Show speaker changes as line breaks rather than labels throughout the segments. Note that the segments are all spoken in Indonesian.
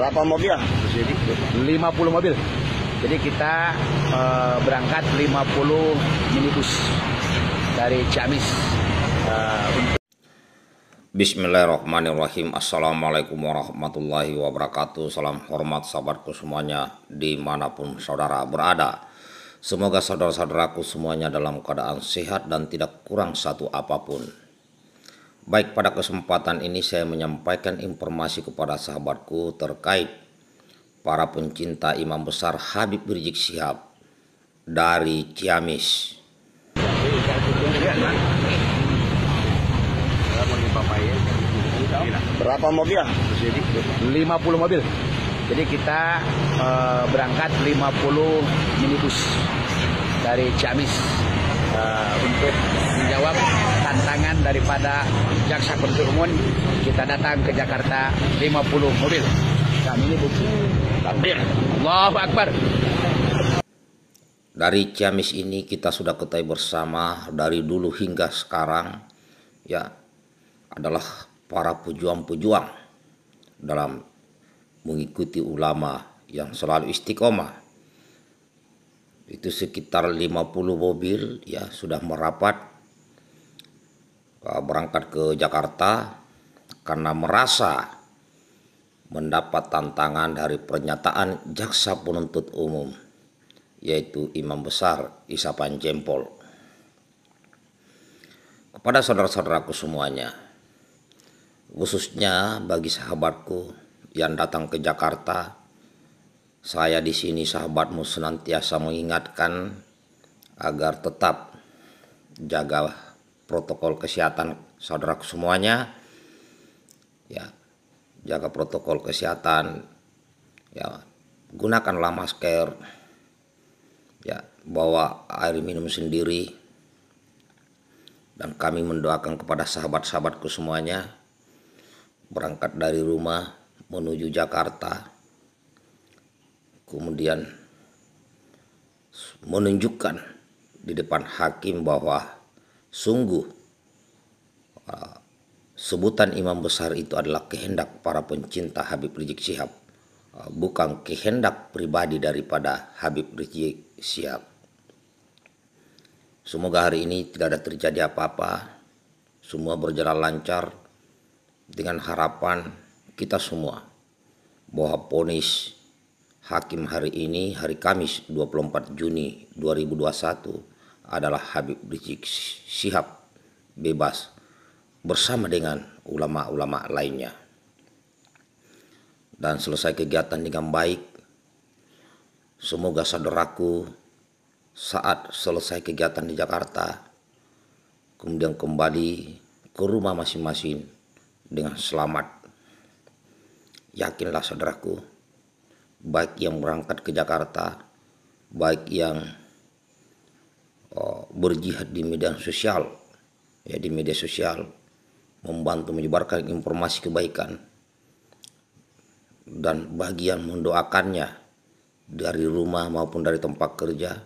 Berapa mobil? Jadi 50 mobil. Jadi kita e, berangkat 50 minibus dari Ciamis. E, Bismillahirrahmanirrahim Assalamualaikum warahmatullahi wabarakatuh Salam hormat sahabatku semuanya Dimanapun saudara berada Semoga saudara-saudaraku semuanya dalam keadaan sehat dan tidak kurang satu apapun Baik, pada kesempatan ini saya menyampaikan informasi kepada sahabatku terkait para pencinta imam besar Habib Rizik Sihab dari Ciamis. Berapa mobil? 50 mobil. Jadi kita e, berangkat 50 minibus dari Ciamis e, untuk tantangan daripada jaksa penuntut umum kita datang ke Jakarta 50 mobil kami ini bukti takbir Allahu Akbar dari Ciamis ini kita sudah ketahui bersama dari dulu hingga sekarang ya adalah para pejuang-pejuang dalam mengikuti ulama yang selalu istiqomah itu sekitar 50 mobil ya sudah merapat berangkat ke Jakarta karena merasa mendapat tantangan dari pernyataan jaksa penuntut umum yaitu imam besar isapan jempol kepada saudara-saudaraku semuanya khususnya bagi sahabatku yang datang ke Jakarta saya di sini sahabatmu senantiasa mengingatkan agar tetap jaga protokol kesehatan saudara semuanya ya jaga protokol kesehatan ya gunakanlah masker ya bawa air minum sendiri dan kami mendoakan kepada sahabat-sahabatku semuanya berangkat dari rumah menuju Jakarta kemudian menunjukkan di depan hakim bahwa Sungguh, uh, sebutan imam besar itu adalah kehendak para pencinta Habib Rizik Syihab, uh, bukan kehendak pribadi daripada Habib Rizik Syihab. Semoga hari ini tidak ada terjadi apa-apa, semua berjalan lancar dengan harapan kita semua bahwa ponis hakim hari ini hari Kamis 24 Juni 2021 adalah Habib Rizik Sihab bebas bersama dengan ulama-ulama lainnya. Dan selesai kegiatan dengan baik. Semoga saudaraku saat selesai kegiatan di Jakarta kemudian kembali ke rumah masing-masing dengan selamat. Yakinlah saudaraku, baik yang berangkat ke Jakarta, baik yang berjihad di medan sosial ya di media sosial membantu menyebarkan informasi kebaikan dan bagian mendoakannya dari rumah maupun dari tempat kerja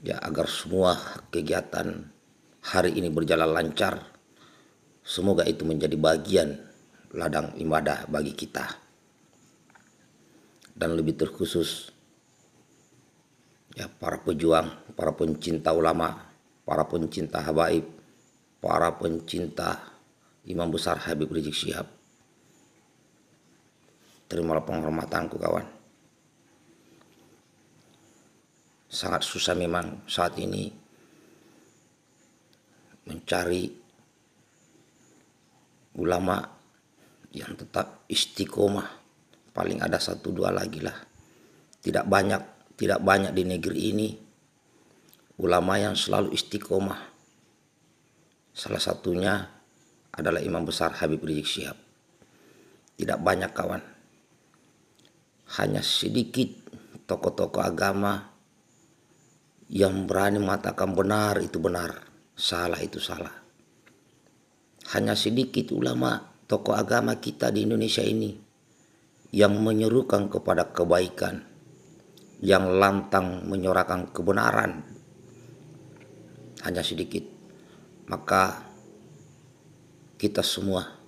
ya agar semua kegiatan hari ini berjalan lancar semoga itu menjadi bagian ladang ibadah bagi kita dan lebih terkhusus ya para pejuang, para pencinta ulama, para pencinta habaib, para pencinta Imam Besar Habib Rizik Syihab. Terimalah penghormatanku kawan. Sangat susah memang saat ini mencari ulama yang tetap istiqomah. Paling ada satu dua lagi lah. Tidak banyak tidak banyak di negeri ini ulama yang selalu istiqomah. Salah satunya adalah Imam Besar Habib Rizik Syihab. Tidak banyak kawan. Hanya sedikit tokoh-tokoh agama yang berani mengatakan benar itu benar, salah itu salah. Hanya sedikit ulama tokoh agama kita di Indonesia ini yang menyerukan kepada kebaikan, yang lantang menyorakan kebenaran hanya sedikit maka kita semua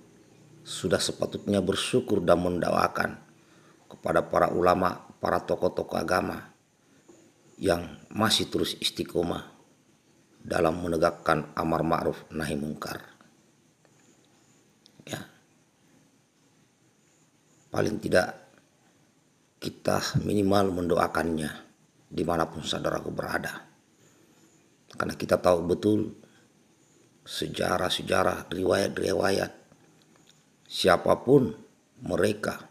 sudah sepatutnya bersyukur dan mendawakan kepada para ulama para tokoh-tokoh agama yang masih terus istiqomah dalam menegakkan amar ma'ruf nahi mungkar ya paling tidak kita minimal mendoakannya dimanapun saudaraku berada. Karena kita tahu betul sejarah-sejarah, riwayat-riwayat, siapapun mereka,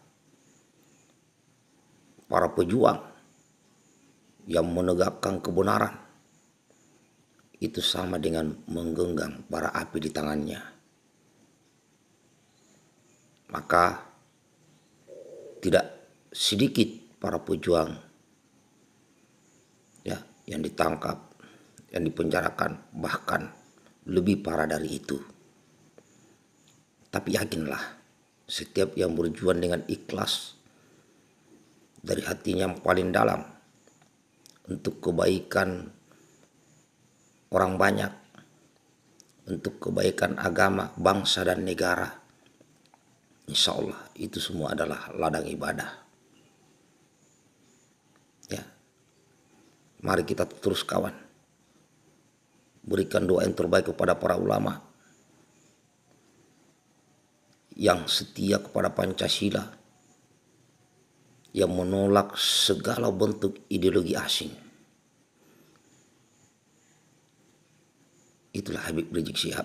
para pejuang yang menegakkan kebenaran, itu sama dengan menggenggam para api di tangannya. Maka tidak sedikit para pejuang ya yang ditangkap, yang dipenjarakan, bahkan lebih parah dari itu. Tapi yakinlah, setiap yang berjuang dengan ikhlas dari hatinya yang paling dalam untuk kebaikan orang banyak, untuk kebaikan agama, bangsa, dan negara. Insya Allah, itu semua adalah ladang ibadah. Mari kita terus kawan. Berikan doa yang terbaik kepada para ulama. Yang setia kepada Pancasila. Yang menolak segala bentuk ideologi asing. Itulah Habib Rizik Syihab.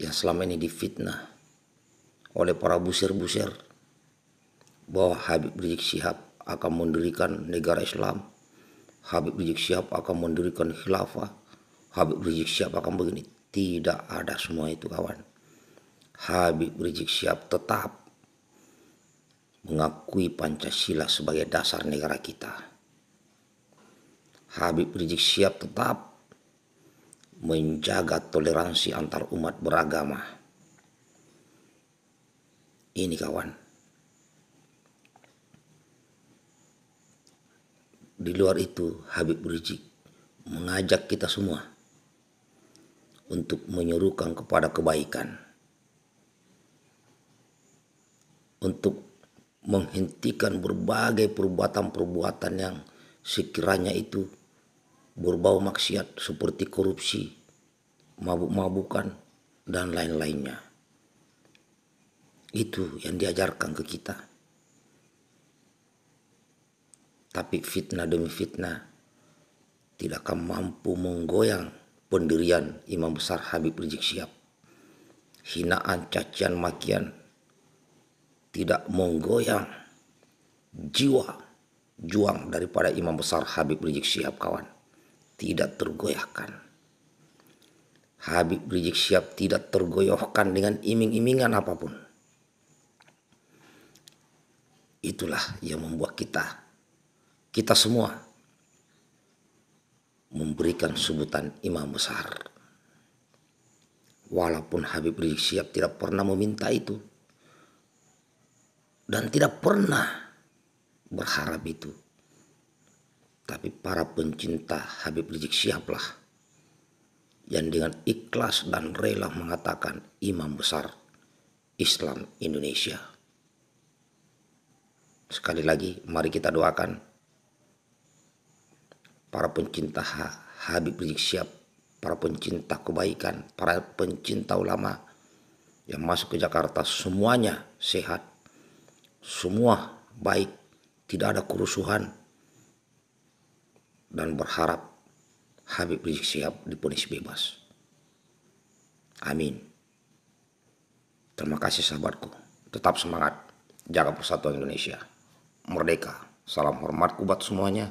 Yang selama ini difitnah oleh para busir-busir bahwa Habib Rizik Syihab akan mendirikan negara Islam. Habib Rizik Syihab akan mendirikan khilafah. Habib Rizik Syihab akan begini. Tidak ada semua itu kawan. Habib Rizik Syihab tetap mengakui Pancasila sebagai dasar negara kita. Habib Rizik Syihab tetap menjaga toleransi antar umat beragama. Ini kawan, di luar itu Habib Rizik mengajak kita semua untuk menyuruhkan kepada kebaikan untuk menghentikan berbagai perbuatan-perbuatan yang sekiranya itu berbau maksiat seperti korupsi, mabuk-mabukan dan lain-lainnya. Itu yang diajarkan ke kita tapi fitnah demi fitnah tidak akan mampu menggoyang pendirian Imam Besar Habib Rizik Syihab. Hinaan, cacian, makian tidak menggoyang jiwa juang daripada Imam Besar Habib Rizik Syihab kawan. Tidak tergoyahkan. Habib Rizik Syihab tidak tergoyahkan dengan iming-imingan apapun. Itulah yang membuat kita kita semua memberikan sebutan imam besar. Walaupun Habib Rizik Syihab tidak pernah meminta itu dan tidak pernah berharap itu. Tapi para pencinta Habib Rizik siaplah yang dengan ikhlas dan rela mengatakan imam besar Islam Indonesia. Sekali lagi, mari kita doakan para pencinta Habib Rizik Syihab, para pencinta kebaikan, para pencinta ulama yang masuk ke Jakarta semuanya sehat, semua baik, tidak ada kerusuhan dan berharap Habib Rizik Syihab diponis bebas. Amin. Terima kasih sahabatku. Tetap semangat. Jaga persatuan Indonesia. Merdeka. Salam hormatku buat semuanya.